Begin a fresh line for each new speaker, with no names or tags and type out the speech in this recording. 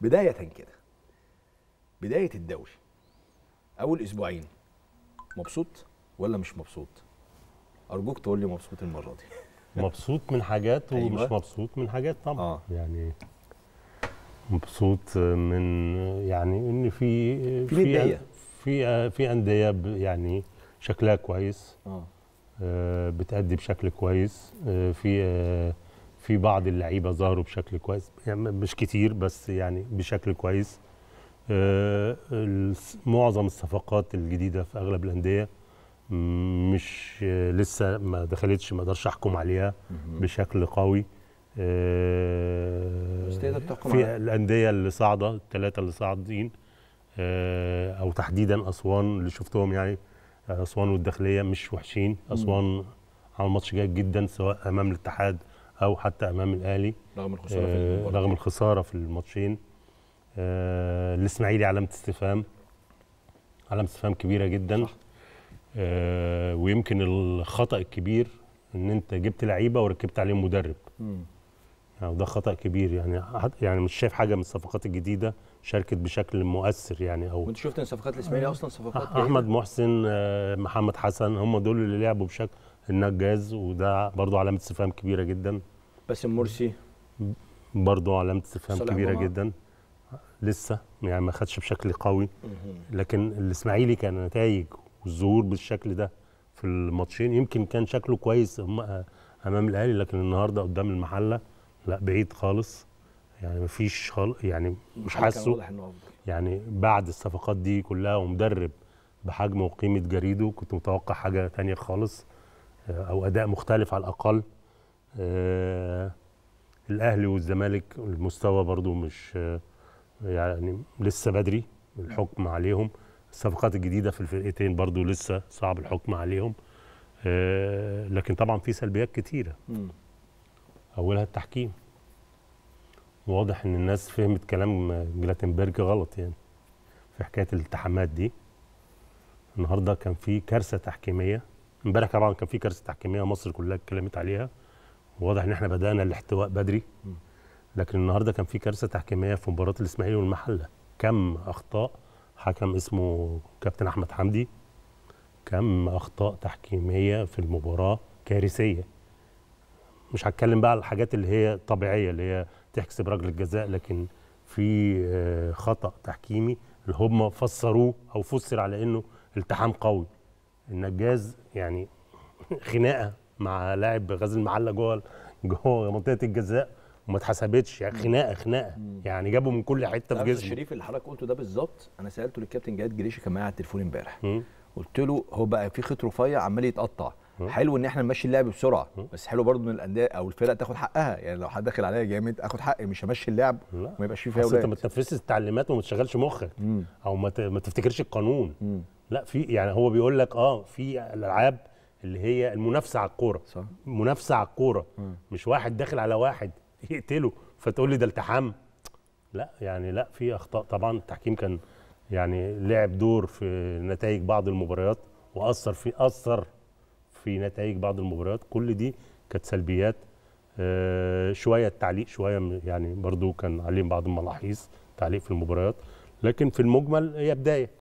بدايه كده بدايه الدوري اول اسبوعين مبسوط ولا مش مبسوط ارجوك تقول لي مبسوط المره دي مبسوط من حاجات ومش أيوة. مبسوط من حاجات طبعا آه. يعني مبسوط من يعني ان في في في في انديه يعني شكلها كويس اه, آه بتأدي بشكل كويس آه في آه في بعض اللعيبه ظهروا بشكل كويس يعني مش كتير بس يعني بشكل كويس آه، معظم الصفقات الجديده في اغلب الانديه مش لسه ما دخلتش ما اقدرش احكم عليها بشكل قوي مش آه، تقدر تحكم في الانديه اللي صاعده الثلاثه اللي صاعدين آه، او تحديدا اسوان اللي شفتهم يعني اسوان والداخليه مش وحشين اسوان عمل ماتش جيد جدا سواء امام الاتحاد او حتى امام الاهلي رغم الخساره في آه، رغم الخساره في الماتشين آه، الاسماعيلي علامه استفهام علامه استفهام كبيره جدا صح. آه، ويمكن الخطا الكبير ان انت جبت لعيبه وركبت عليهم مدرب امم يعني وده خطا كبير يعني يعني مش شايف حاجه من الصفقات الجديده شاركت بشكل مؤثر يعني او وانت شفت ان صفقات الاسماعيلي اصلا صفقات احمد محسن محمد حسن هم دول اللي لعبوا بشكل النجاز وده برضو علامه استفهام كبيره جدا باسم مرسي برضو علامه استفهام كبيره جمع. جدا لسه يعني ما خدش بشكل قوي لكن الاسماعيلي كان نتائج والظهور بالشكل ده في الماتشين يمكن كان شكله كويس امام الاهلي لكن النهارده قدام المحله لا بعيد خالص يعني مفيش فيش يعني مش حاسه يعني بعد الصفقات دي كلها ومدرب بحجم وقيمه جريده كنت متوقع حاجه ثانيه خالص آه، او اداء مختلف على الاقل آه، الاهلي والزمالك المستوى برضو مش آه، يعني لسه بدري الحكم عليهم الصفقات الجديده في الفرقتين برضو لسه صعب الحكم عليهم لكن طبعا في سلبيات كتيره اولها التحكيم واضح ان الناس فهمت كلام جلاتنبرج غلط يعني في حكايه الالتحامات دي النهارده كان في كارثه تحكيميه امبارح طبعا كان في كارثه تحكيميه مصر كلها اتكلمت عليها واضح ان احنا بدانا الاحتواء بدري لكن النهارده كان في كارثه تحكيميه في مباراه الاسماعيلي والمحله كم اخطاء حكم اسمه كابتن احمد حمدي كم اخطاء تحكيميه في المباراه كارثيه مش هتكلم بقى على الحاجات اللي هي طبيعيه اللي هي تحكسب رجل الجزاء لكن في آه، خطا تحكيمي اللي هم فسروه او فسر على انه التحام قوي النجاز يعني خناقه مع لاعب غزل المعله جوه جوه منطقه الجزاء وما اتحسبتش يعني خناقه خناقه يعني جابوا من كل حته في جسمه الشريف اللي حضرتك قلته ده بالظبط انا سالته للكابتن جهاد جريشي كان معايا على التليفون امبارح قلت له هو بقى في خيط رفيع عمال يتقطع حلو ان احنا نمشي اللعب بسرعه بس حلو برضه ان الانديه او الفرق تاخد حقها يعني لو حد داخل عليا جامد اخد حقي مش همشي اللعب وما يبقاش فيه فاولات انت ما تنفذش التعليمات وما تشغلش مخك او ما تفتكرش القانون مم. لا في يعني هو بيقول لك اه في الالعاب اللي هي المنافسه على الكوره صح منافسه على الكوره مش واحد داخل على واحد يقتله فتقول لي ده التحام لا يعني لا في اخطاء طبعا التحكيم كان يعني لعب دور في نتائج بعض المباريات واثر في اثر في نتائج بعض المباريات كل دي كانت سلبيات آه، شويه التعليق شويه يعني برضو كان عليهم بعض الملاحظ تعليق في المباريات لكن في المجمل هي بدايه